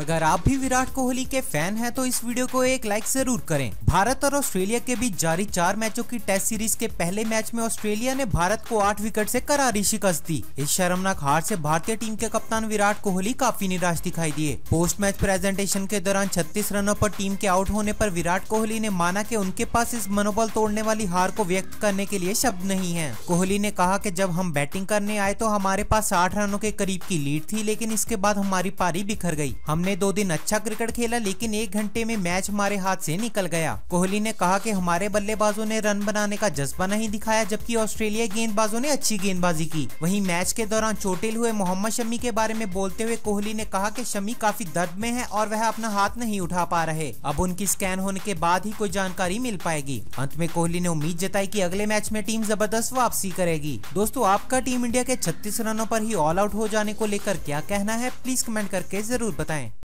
अगर आप भी विराट कोहली के फैन हैं तो इस वीडियो को एक लाइक जरूर करें भारत और ऑस्ट्रेलिया के बीच जारी चार मैचों की टेस्ट सीरीज के पहले मैच में ऑस्ट्रेलिया ने भारत को आठ विकेट से करारी शिकस्त दी इस शर्मनाक हार से भारतीय टीम के कप्तान विराट कोहली काफी निराश दिखाई दिए पोस्ट मैच प्रेजेंटेशन के दौरान छत्तीस रनों आरोप टीम के आउट होने आरोप विराट कोहली ने माना की उनके पास इस मनोबल तोड़ने वाली हार को व्यक्त करने के लिए शब्द नहीं है कोहली ने कहा की जब हम बैटिंग करने आए तो हमारे पास आठ रनों के करीब की लीड थी लेकिन इसके बाद हमारी पारी बिखर गयी हमने हमने दो दिन अच्छा क्रिकेट खेला लेकिन एक घंटे में मैच हमारे हाथ से निकल गया कोहली ने कहा कि हमारे बल्लेबाजों ने रन बनाने का जज्बा नहीं दिखाया जबकि ऑस्ट्रेलिया गेंदबाजों ने अच्छी गेंदबाजी की वहीं मैच के दौरान चोटिल हुए मोहम्मद शमी के बारे में बोलते हुए कोहली ने कहा की शमी काफी दर्द में है और वह अपना हाथ नहीं उठा पा रहे अब उनकी स्कैन होने के बाद ही कोई जानकारी मिल पाएगी अंत में कोहली ने उम्मीद जताई की अगले मैच में टीम जबरदस्त वापसी करेगी दोस्तों आपका टीम इंडिया के छत्तीस रनों पर ही ऑल आउट हो जाने को लेकर क्या कहना है प्लीज कमेंट करके जरूर बताएं